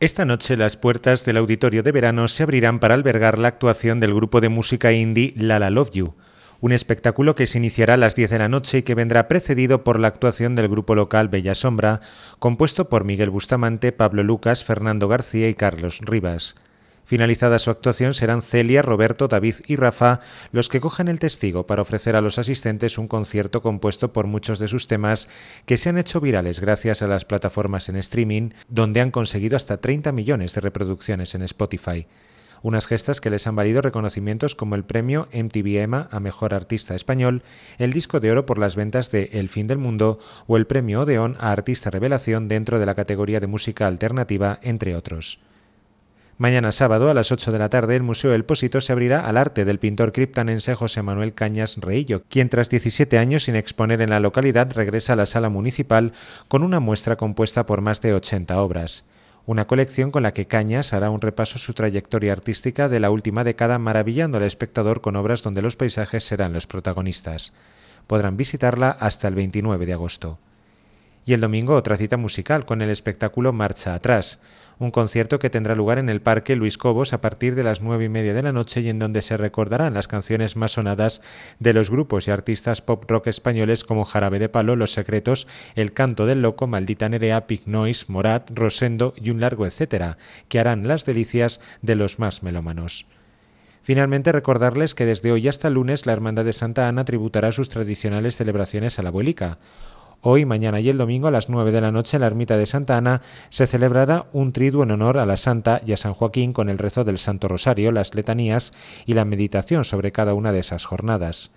Esta noche las puertas del auditorio de verano se abrirán para albergar la actuación del grupo de música indie La La Love You, un espectáculo que se iniciará a las 10 de la noche y que vendrá precedido por la actuación del grupo local Bella Sombra, compuesto por Miguel Bustamante, Pablo Lucas, Fernando García y Carlos Rivas. Finalizada su actuación serán Celia, Roberto, David y Rafa los que cojan el testigo para ofrecer a los asistentes un concierto compuesto por muchos de sus temas que se han hecho virales gracias a las plataformas en streaming, donde han conseguido hasta 30 millones de reproducciones en Spotify unas gestas que les han valido reconocimientos como el premio MTV EMA a Mejor Artista Español, el disco de oro por las ventas de El Fin del Mundo o el premio Odeón a Artista Revelación dentro de la categoría de música alternativa, entre otros. Mañana sábado a las 8 de la tarde el Museo El Pósito se abrirá al arte del pintor criptanense José Manuel Cañas Reillo, quien tras 17 años sin exponer en la localidad regresa a la sala municipal con una muestra compuesta por más de 80 obras una colección con la que Cañas hará un repaso su trayectoria artística de la última década maravillando al espectador con obras donde los paisajes serán los protagonistas. Podrán visitarla hasta el 29 de agosto. Y el domingo otra cita musical con el espectáculo Marcha Atrás, un concierto que tendrá lugar en el Parque Luis Cobos a partir de las nueve y media de la noche y en donde se recordarán las canciones más sonadas de los grupos y artistas pop rock españoles como Jarabe de Palo, Los Secretos, El Canto del Loco, Maldita Nerea, Pig Noise, Morat, Rosendo y un largo etcétera, que harán las delicias de los más melómanos. Finalmente, recordarles que desde hoy hasta lunes la Hermandad de Santa Ana tributará sus tradicionales celebraciones a la abuelica. Hoy, mañana y el domingo a las 9 de la noche en la ermita de Santa Ana se celebrará un triduo en honor a la Santa y a San Joaquín con el rezo del Santo Rosario, las letanías y la meditación sobre cada una de esas jornadas.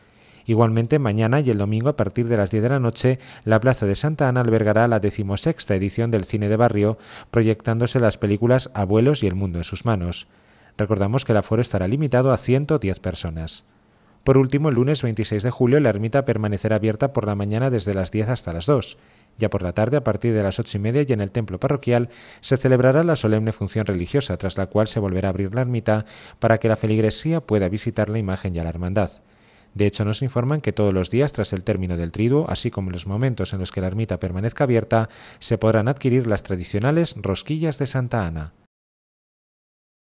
Igualmente, mañana y el domingo a partir de las 10 de la noche, la Plaza de Santa Ana albergará la decimosexta edición del cine de barrio, proyectándose las películas Abuelos y el mundo en sus manos. Recordamos que el aforo estará limitado a 110 personas. Por último, el lunes 26 de julio la ermita permanecerá abierta por la mañana desde las 10 hasta las 2. Ya por la tarde, a partir de las 8 y media y en el templo parroquial, se celebrará la solemne función religiosa, tras la cual se volverá a abrir la ermita para que la feligresía pueda visitar la imagen y a la hermandad. De hecho, nos informan que todos los días tras el término del triduo, así como en los momentos en los que la ermita permanezca abierta, se podrán adquirir las tradicionales rosquillas de Santa Ana.